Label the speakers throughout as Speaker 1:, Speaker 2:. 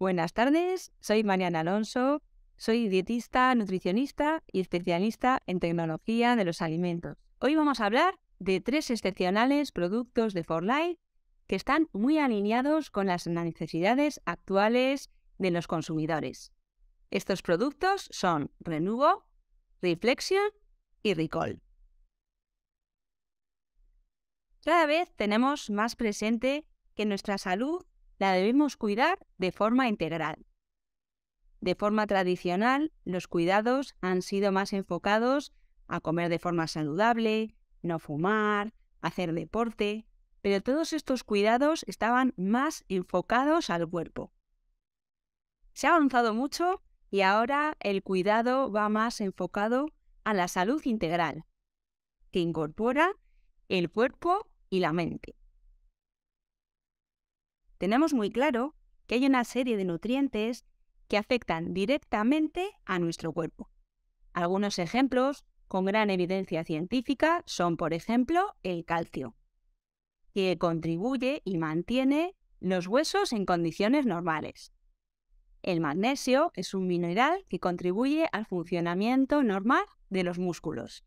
Speaker 1: Buenas tardes, soy Mariana Alonso, soy dietista, nutricionista y especialista en tecnología de los alimentos. Hoy vamos a hablar de tres excepcionales productos de Forlife que están muy alineados con las necesidades actuales de los consumidores. Estos productos son Renuvo, Reflexion y Recall. Cada vez tenemos más presente que nuestra salud la debemos cuidar de forma integral. De forma tradicional, los cuidados han sido más enfocados a comer de forma saludable, no fumar, hacer deporte, pero todos estos cuidados estaban más enfocados al cuerpo. Se ha avanzado mucho y ahora el cuidado va más enfocado a la salud integral, que incorpora el cuerpo y la mente tenemos muy claro que hay una serie de nutrientes que afectan directamente a nuestro cuerpo. Algunos ejemplos con gran evidencia científica son, por ejemplo, el calcio, que contribuye y mantiene los huesos en condiciones normales. El magnesio es un mineral que contribuye al funcionamiento normal de los músculos.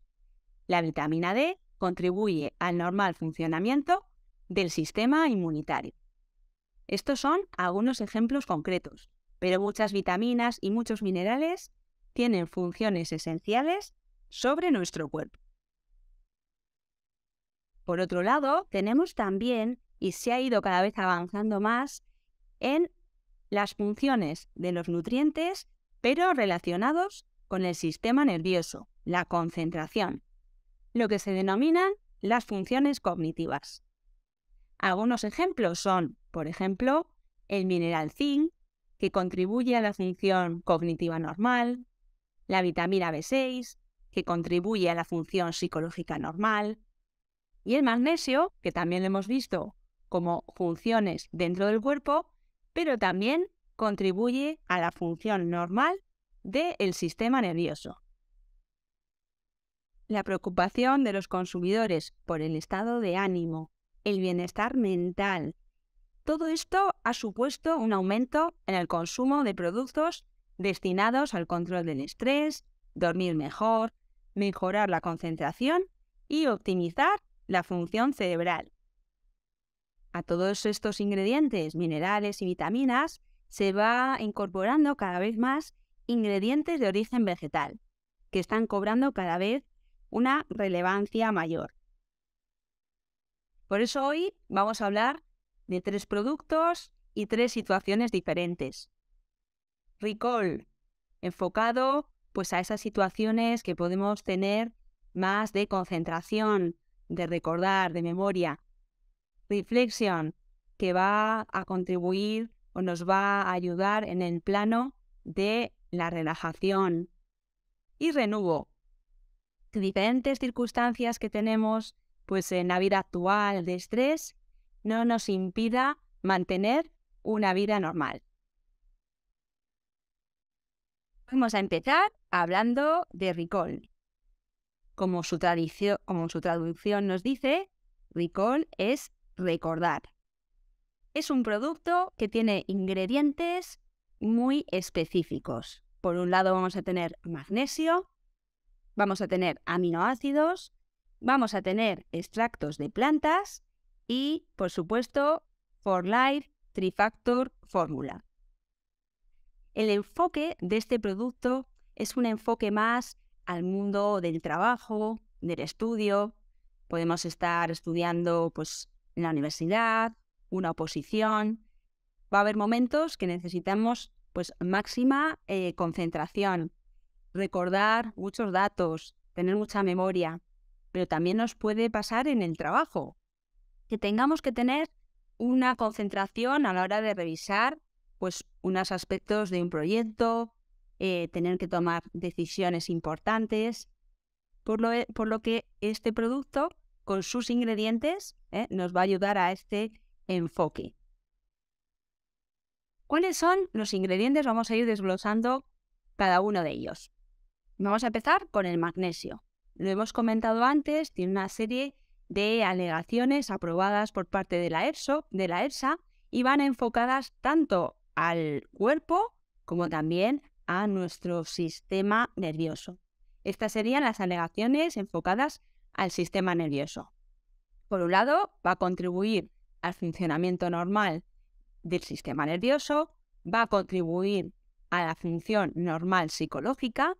Speaker 1: La vitamina D contribuye al normal funcionamiento del sistema inmunitario. Estos son algunos ejemplos concretos, pero muchas vitaminas y muchos minerales tienen funciones esenciales sobre nuestro cuerpo. Por otro lado, tenemos también, y se ha ido cada vez avanzando más, en las funciones de los nutrientes, pero relacionados con el sistema nervioso, la concentración, lo que se denominan las funciones cognitivas. Algunos ejemplos son, por ejemplo, el mineral zinc, que contribuye a la función cognitiva normal, la vitamina B6, que contribuye a la función psicológica normal, y el magnesio, que también lo hemos visto como funciones dentro del cuerpo, pero también contribuye a la función normal del sistema nervioso. La preocupación de los consumidores por el estado de ánimo, el bienestar mental. Todo esto ha supuesto un aumento en el consumo de productos destinados al control del estrés, dormir mejor, mejorar la concentración y optimizar la función cerebral. A todos estos ingredientes, minerales y vitaminas, se va incorporando cada vez más ingredientes de origen vegetal, que están cobrando cada vez una relevancia mayor. Por eso hoy vamos a hablar de tres productos y tres situaciones diferentes. Recall, enfocado pues a esas situaciones que podemos tener más de concentración, de recordar, de memoria. Reflexión, que va a contribuir o nos va a ayudar en el plano de la relajación. Y renuevo, diferentes circunstancias que tenemos pues en la vida actual de estrés no nos impida mantener una vida normal. Vamos a empezar hablando de Ricol. Como su, traducción nos dice, Ricol es recordar. Es un producto que tiene ingredientes muy específicos. Por un lado vamos a tener magnesio, vamos a tener aminoácidos, Vamos a tener extractos de plantas y, por supuesto, For Life Trifactor Fórmula. El enfoque de este producto es un enfoque más al mundo del trabajo, del estudio. Podemos estar estudiando pues, en la universidad, una oposición. Va a haber momentos que necesitamos pues, máxima eh, concentración, recordar muchos datos, tener mucha memoria pero también nos puede pasar en el trabajo, que tengamos que tener una concentración a la hora de revisar pues unos aspectos de un proyecto, eh, tener que tomar decisiones importantes, por lo, eh, por lo, que este producto con sus ingredientes eh, nos va a ayudar a este enfoque. ¿Cuáles son los ingredientes? Vamos a ir desglosando cada uno de ellos. Vamos a empezar con el magnesio lo hemos comentado antes, tiene una serie de alegaciones aprobadas por parte de la, ERSO, de la ERSA y van enfocadas tanto al cuerpo como también a nuestro sistema nervioso. Estas serían las alegaciones enfocadas al sistema nervioso. Por un lado, va a contribuir al funcionamiento normal del sistema nervioso, va a contribuir a la función normal psicológica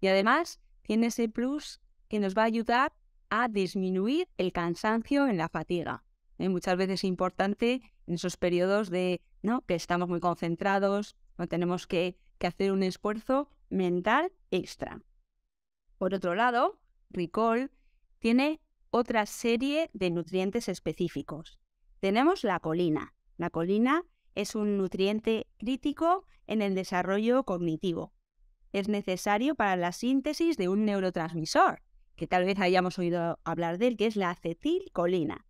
Speaker 1: y además tiene ese plus que nos va a ayudar a disminuir el cansancio en la fatiga. Eh, muchas veces es importante en esos periodos de que estamos muy concentrados, no tenemos que, que hacer un esfuerzo mental extra. Por otro lado, ricol tiene otra serie de nutrientes específicos. Tenemos la colina. La colina es un nutriente crítico en el desarrollo cognitivo. Es necesario para la síntesis de un neurotransmisor, que tal vez hayamos oído hablar de él, que es la acetilcolina.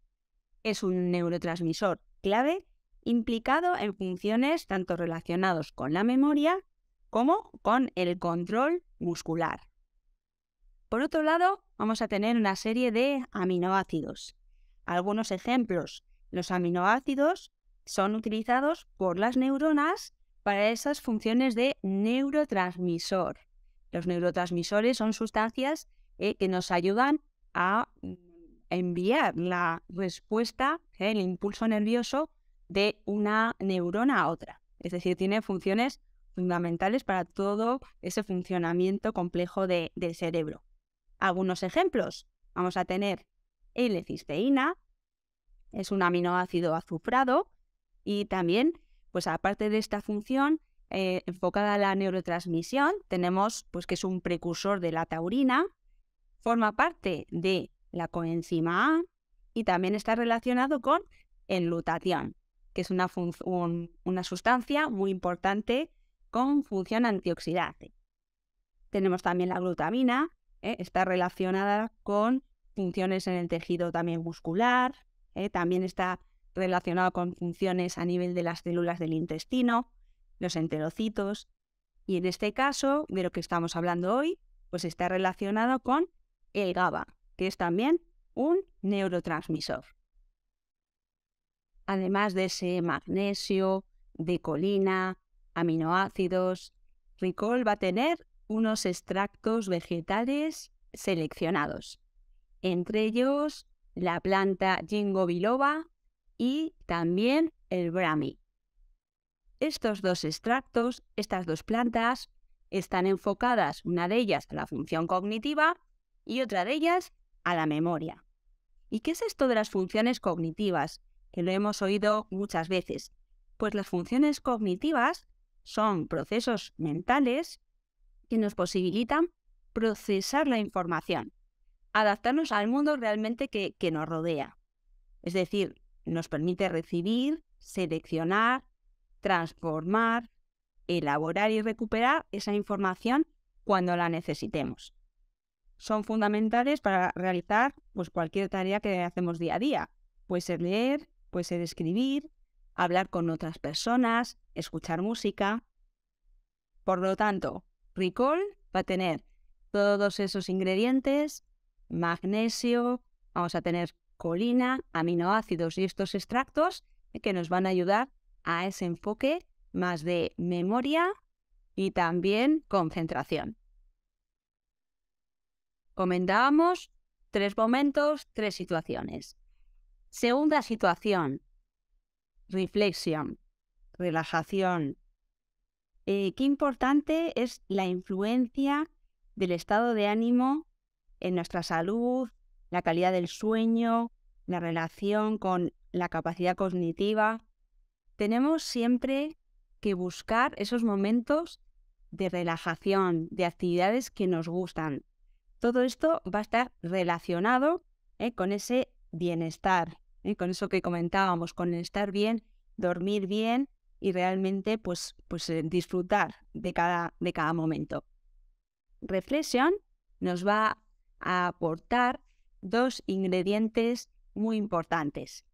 Speaker 1: Es un neurotransmisor clave implicado en funciones tanto relacionadas con la memoria como con el control muscular. Por otro lado, vamos a tener una serie de aminoácidos. Algunos ejemplos. Los aminoácidos son utilizados por las neuronas para esas funciones de neurotransmisor. Los neurotransmisores son sustancias eh, que nos ayudan a mm, enviar la respuesta, el impulso nervioso de una neurona a otra. Es decir, tiene funciones fundamentales para todo ese funcionamiento complejo del cerebro. Algunos ejemplos. Vamos a tener L-cisteína, es un aminoácido azufrado y también, pues aparte de esta función eh, enfocada a la neurotransmisión, tenemos pues que es un precursor de la taurina, forma parte de la coenzima A y también está relacionado con enlutatión, que es una, sustancia muy importante con función antioxidante. Tenemos también la glutamina, ¿eh? está relacionada con funciones en el tejido también muscular, ¿eh? también está relacionada con funciones a nivel de las células del intestino, los enterocitos, y en este caso, de lo que estamos hablando hoy, pues está relacionado con el GABA, que es también un neurotransmisor. Además de ese magnesio, de colina, aminoácidos, Ricol va a tener unos extractos vegetales seleccionados, entre ellos la planta Jingo biloba y también el Brahmi. Estos dos extractos, estas dos plantas, están enfocadas, una de ellas a la función cognitiva y otra de ellas a la memoria. ¿Y qué es esto de las funciones cognitivas? Que lo hemos oído muchas veces. Pues las funciones cognitivas son procesos mentales que nos posibilitan procesar la información, adaptarnos al mundo realmente que, que nos rodea. Es decir, nos permite recibir, seleccionar, transformar, elaborar y recuperar esa información cuando la necesitemos son fundamentales para realizar pues, cualquier tarea que hacemos día a día. Puede ser leer, puede ser escribir, hablar con otras personas, escuchar música. Por lo tanto, Ricol va a tener todos esos ingredientes, magnesio, vamos a tener colina, aminoácidos y estos extractos que nos van a ayudar a ese enfoque más de memoria y también concentración. Comentábamos tres momentos, tres situaciones. Segunda situación, reflexión, relajación. Eh, qué importante es la influencia del estado de ánimo en nuestra salud, la calidad del sueño, la relación con la capacidad cognitiva. Tenemos siempre que buscar esos momentos de relajación, de actividades que nos gustan, todo esto va a estar relacionado eh, con ese bienestar, eh, con eso que comentábamos, con estar bien, dormir bien y realmente pues, pues eh, disfrutar de cada, de cada momento. Reflexión nos va a aportar dos ingredientes muy importantes.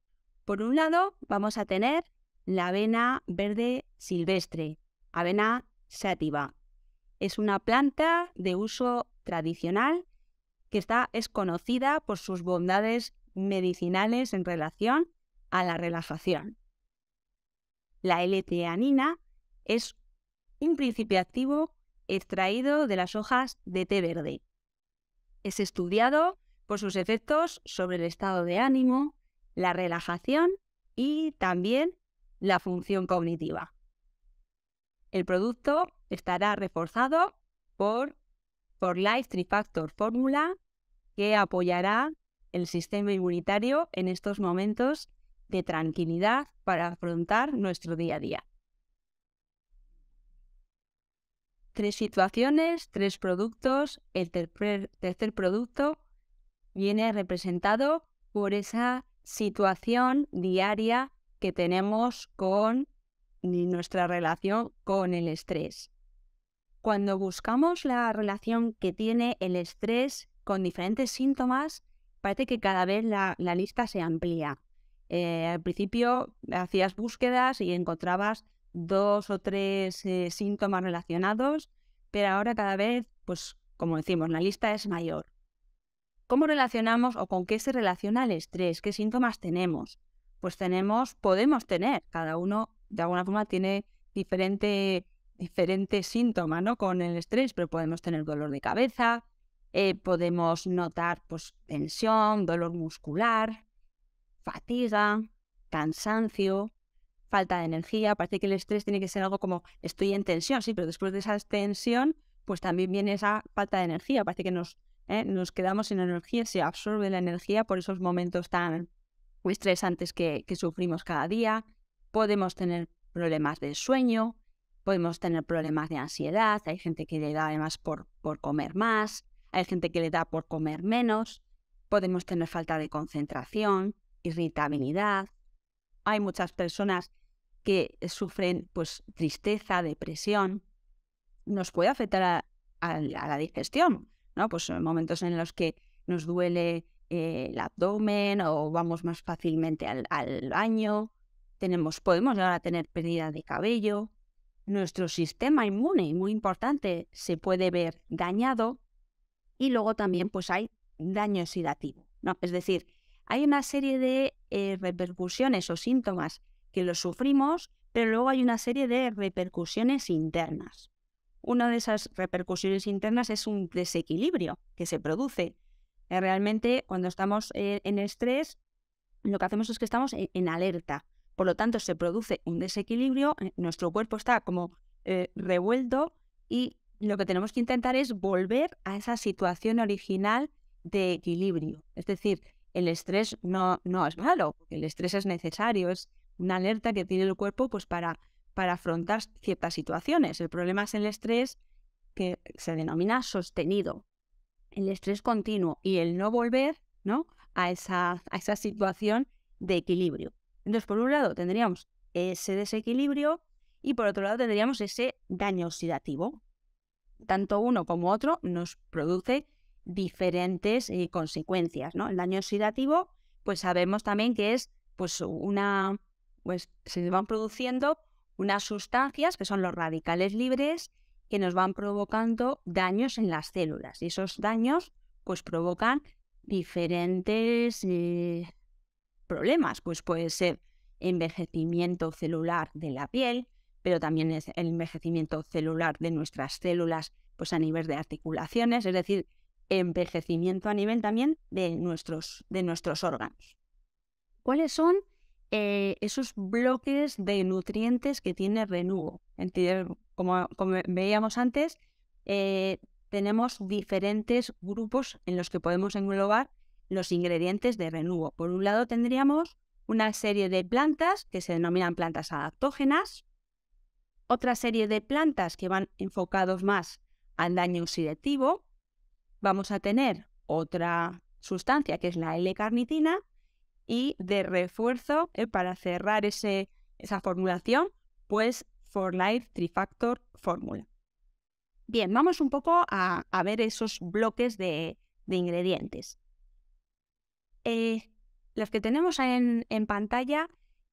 Speaker 1: Por un lado, vamos a tener la avena verde silvestre, avena sativa. Es una planta de uso tradicional que está, es conocida por sus bondades medicinales en relación a la relajación. La L-teanina es un principio activo extraído de las hojas de té verde. Es estudiado por sus efectos sobre el estado de ánimo, la relajación y también la función cognitiva. El producto estará reforzado por for Life Trifactor Fórmula que apoyará el sistema inmunitario en estos momentos de tranquilidad para afrontar nuestro día a día. Tres situaciones, tres productos. El tercer, tercer producto viene representado por esa situación diaria que tenemos con nuestra relación con el estrés. Cuando buscamos la relación que tiene el estrés con diferentes síntomas, parece que cada vez la, lista se amplía. Eh, al principio hacías búsquedas y encontrabas dos o tres eh, síntomas relacionados, pero ahora cada vez, pues como decimos, la lista es mayor. ¿Cómo relacionamos o con qué se relaciona el estrés? ¿Qué síntomas tenemos? Pues tenemos, podemos tener, cada uno de alguna forma tiene diferente diferentes síntomas, ¿no? Con el estrés, pero podemos tener dolor de cabeza, eh, podemos notar pues, tensión, dolor muscular, fatiga, cansancio, falta de energía. Parece que el estrés tiene que ser algo como estoy en tensión, sí, pero después de esa tensión, pues también viene esa falta de energía. Parece que nos, ¿eh? nos quedamos sin energía, se absorbe la energía por esos momentos tan estresantes que, que sufrimos cada día. Podemos tener problemas de sueño, podemos tener problemas de ansiedad, hay gente que le da además por, comer más, hay gente que le da por comer menos, podemos tener falta de concentración, irritabilidad, hay muchas personas que eh, sufren pues tristeza, depresión, nos puede afectar a, la digestión, ¿no? Pues eh, momentos en los que nos duele eh, el abdomen o vamos más fácilmente al, al baño, tenemos, podemos llegar a tener pérdida de cabello, nuestro sistema inmune, muy importante, se puede ver dañado y luego también pues hay daño oxidativo, Es decir, hay una serie de eh, repercusiones o síntomas que los sufrimos, pero luego hay una serie de repercusiones internas. Una de esas repercusiones internas es un desequilibrio que se produce. Eh, realmente cuando estamos eh, en estrés, lo que hacemos es que estamos en alerta por lo tanto, se produce un desequilibrio, eh, nuestro cuerpo está como eh, revuelto y lo que tenemos que intentar es volver a esa situación original de equilibrio. Es decir, el estrés no, no es malo, el estrés es necesario, es una alerta que tiene el cuerpo pues, para, para afrontar ciertas situaciones. El problema es el estrés que se denomina sostenido, el estrés continuo y el no volver ¿no? A, a esa situación de equilibrio. Entonces, por un lado, tendríamos ese desequilibrio y por otro lado, tendríamos ese daño oxidativo. Tanto uno como otro nos produce diferentes eh, consecuencias. ¿no? El daño oxidativo, pues sabemos también que es pues una, pues se van produciendo unas sustancias que son los radicales libres que nos van provocando daños en las células. Y esos daños pues provocan diferentes eh, problemas, pues puede ser envejecimiento celular de la piel, pero también es el envejecimiento celular de nuestras células pues a nivel de articulaciones, es decir, envejecimiento a nivel también de nuestros, de nuestros órganos. ¿Cuáles son eh, esos bloques de nutrientes que tiene Renugo? Como, como veíamos antes, eh, tenemos diferentes grupos en los que podemos englobar los ingredientes de renuvo. Por un lado tendríamos una serie de plantas que se denominan plantas adaptógenas, otra serie de plantas que van enfocados más al daño oxidativo, vamos a tener otra sustancia que es la L-carnitina y de refuerzo eh, para cerrar ese, esa formulación, pues For Life Trifactor Fórmula. Bien, vamos un poco a, ver esos bloques de ingredientes. Eh, los que tenemos en, en pantalla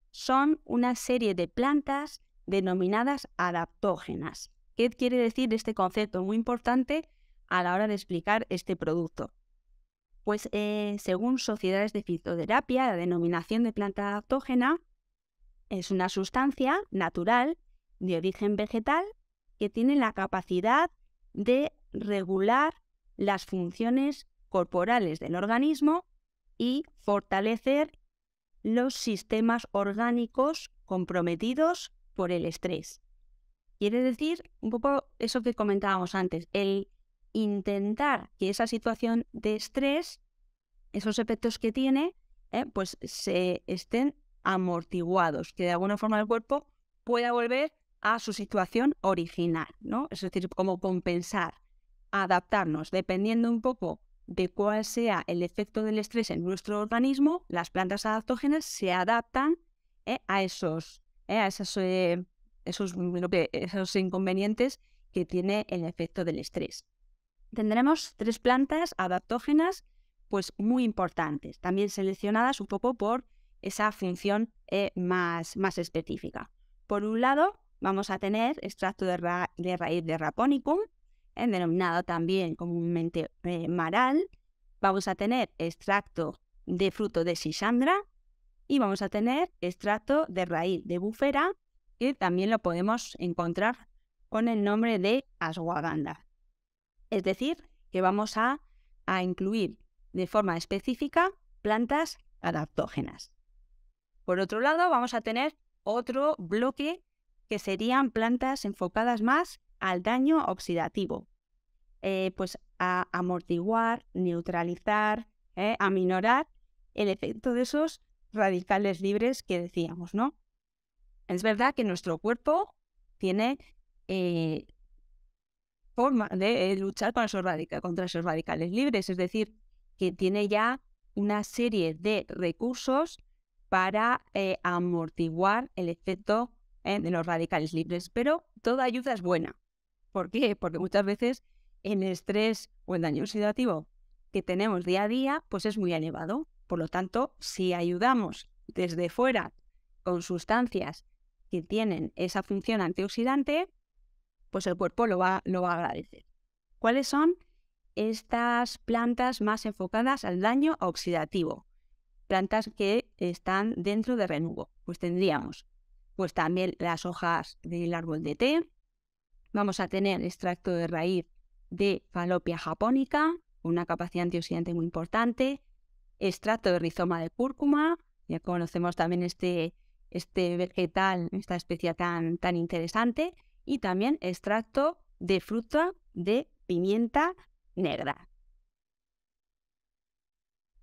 Speaker 1: son una serie de plantas denominadas adaptógenas. ¿Qué quiere decir este concepto? Muy importante a la hora de explicar este producto. Pues eh, según sociedades de fitoterapia, la denominación de planta adaptógena es una sustancia natural de origen vegetal que tiene la capacidad de regular las funciones corporales del organismo y fortalecer los sistemas orgánicos comprometidos por el estrés. Quiere decir un poco eso que comentábamos antes, el intentar que esa situación de estrés, esos efectos que tiene, eh, pues se estén amortiguados, que de alguna forma el cuerpo pueda volver a su situación original, ¿no? Es decir, como compensar, adaptarnos, dependiendo un poco de cuál sea el efecto del estrés en nuestro organismo, las plantas adaptógenas se adaptan eh, a esos, eh, eh, mm, esos, inconvenientes que tiene el efecto del estrés. Tendremos tres plantas adaptógenas pues, muy importantes, también seleccionadas un poco por esa función más, específica. Por un lado, vamos a tener extracto de, de raíz de Raponicum, denominado también comúnmente eh, maral, vamos a tener extracto de fruto de sisandra y vamos a tener extracto de raíz de bufera, que también lo podemos encontrar con el nombre de ashwagandha. Es decir, que vamos a, a incluir de forma específica plantas adaptógenas. Por otro lado, vamos a tener otro bloque que serían plantas enfocadas más al daño oxidativo. Eh, pues a amortiguar, neutralizar, eh, aminorar a minorar el efecto de esos radicales libres que decíamos, ¿no? Es verdad que nuestro cuerpo tiene eh, forma de luchar contra esos radicales libres, es decir, que tiene ya una serie de recursos para amortiguar el efecto de los radicales libres, pero toda ayuda es buena. ¿Por qué? Porque muchas veces el estrés o el daño oxidativo que tenemos día a día, pues es muy elevado. Por lo tanto, si ayudamos desde fuera con sustancias que tienen esa función antioxidante, pues el cuerpo lo va, a agradecer. ¿Cuáles son estas plantas más enfocadas al daño oxidativo? Plantas que están dentro de renugo. Pues tendríamos pues también las hojas del árbol de té, vamos a tener extracto de raíz de falopia japónica, una capacidad antioxidante muy importante, extracto de rizoma de cúrcuma, ya conocemos también este, este vegetal, esta especie tan, interesante, y también extracto de fruta de pimienta negra.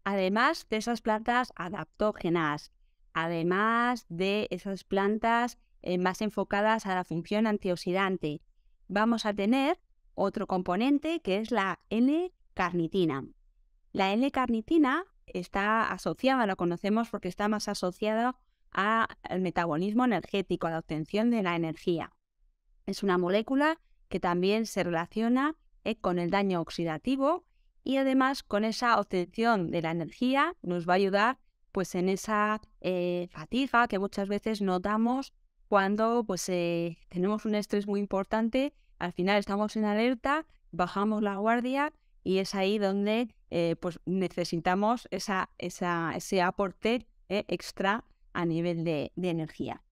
Speaker 1: Además de esas plantas adaptógenas, además de esas plantas eh, más enfocadas a la función antioxidante, vamos a tener otro componente que es la L-carnitina. La L-carnitina está asociada, lo conocemos porque está más asociada al metabolismo energético, a la obtención de la energía. Es una molécula que también se relaciona eh, con el daño oxidativo y además con esa obtención de la energía nos va a ayudar pues en esa eh, fatiga que muchas veces notamos cuando pues eh, tenemos un estrés muy importante al final estamos en alerta, bajamos la guardia y es ahí donde eh, pues, necesitamos esa, ese aporte eh, extra a nivel de, energía.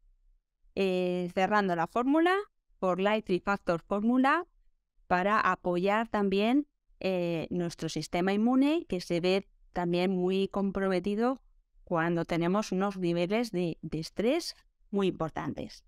Speaker 1: Eh, cerrando la fórmula por Light Factor Fórmula para apoyar también nuestro sistema inmune que se ve también muy comprometido cuando tenemos unos niveles de estrés muy importantes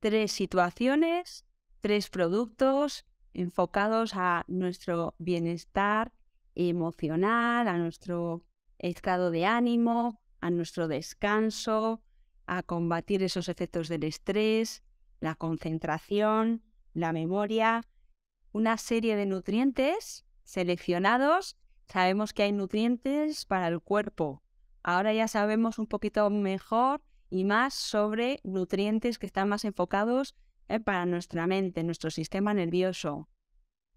Speaker 1: tres situaciones, tres productos enfocados a nuestro bienestar emocional, a nuestro estado de ánimo, a nuestro descanso, a combatir esos efectos del estrés, la concentración, la memoria, una serie de nutrientes seleccionados. Sabemos que hay nutrientes para el cuerpo. Ahora ya sabemos un poquito mejor y más sobre nutrientes que están más enfocados eh, para nuestra mente, nuestro sistema nervioso.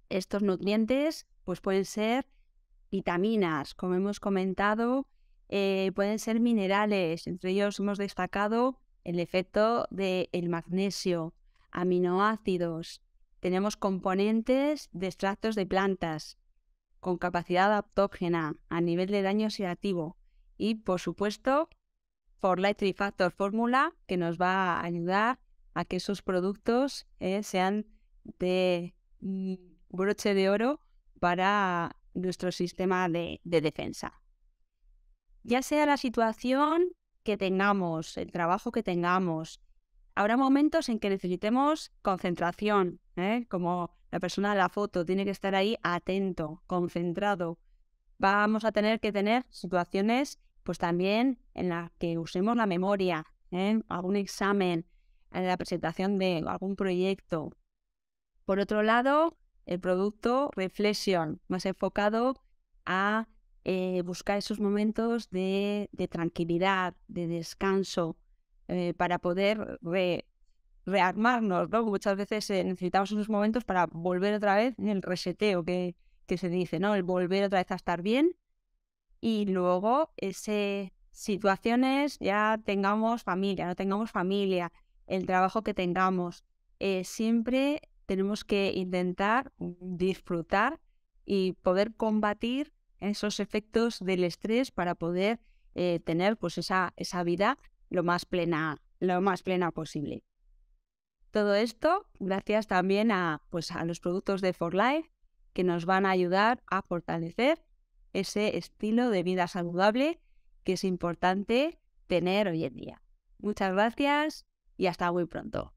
Speaker 1: Estos nutrientes pues pueden ser vitaminas, como hemos comentado, eh, pueden ser minerales, entre ellos hemos destacado el efecto del magnesio, aminoácidos, tenemos componentes de extractos de plantas con capacidad adaptógena a nivel de daño oxidativo y, por supuesto, For Light Factor Fórmula que nos va a ayudar a que esos productos eh, sean de mm, broche de oro para nuestro sistema de, defensa. Ya sea la situación que tengamos, el trabajo que tengamos, habrá momentos en que necesitemos concentración, ¿eh? como la persona de la foto tiene que estar ahí atento, concentrado. Vamos a tener que tener situaciones pues también en la que usemos la memoria, en ¿eh? algún examen, en la presentación de algún proyecto. Por otro lado, el producto Reflexion, más enfocado a eh, buscar esos momentos de, tranquilidad, de descanso, eh, para poder rearmarnos. ¿no? Muchas veces necesitamos esos momentos para volver otra vez en el reseteo que, que se dice, ¿no? El volver otra vez a estar bien y luego ese situaciones ya tengamos familia, no tengamos familia, el trabajo que tengamos, eh, siempre tenemos que intentar disfrutar y poder combatir esos efectos del estrés para poder eh, tener pues esa, esa vida lo más plena, lo más plena posible. Todo esto gracias también a, pues, a los productos de For Life que nos van a ayudar a fortalecer ese estilo de vida saludable que es importante tener hoy en día. Muchas gracias y hasta muy pronto.